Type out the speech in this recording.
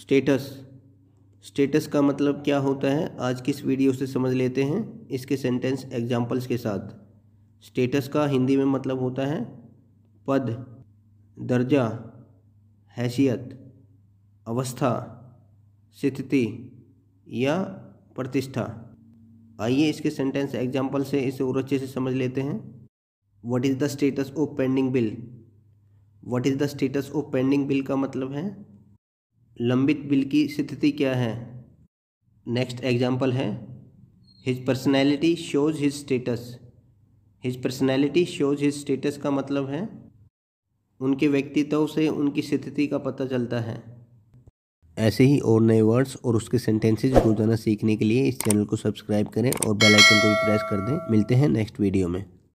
status status का मतलब क्या होता है आज की इस वीडियो से समझ लेते हैं इसके सेंटेंस एग्जाम्पल्स के साथ स्टेटस का हिंदी में मतलब होता है पद दर्जा हैसियत अवस्था स्थिति या प्रतिष्ठा आइए इसके सेंटेंस एग्जाम्पल से इसे और अच्छे से समझ लेते हैं what is the status of pending bill what is the status of pending bill का मतलब है लंबित बिल की स्थिति क्या है नेक्स्ट एग्जाम्पल है his personality shows his status his personality shows his status का मतलब है उनके व्यक्तित्व से उनकी स्थिति का पता चलता है ऐसे ही और नए वर्ड्स और उसके सेंटेंसेज रोजाना सीखने के लिए इस चैनल को सब्सक्राइब करें और बेल आइकन को भी प्रेस कर दें मिलते हैं नेक्स्ट वीडियो में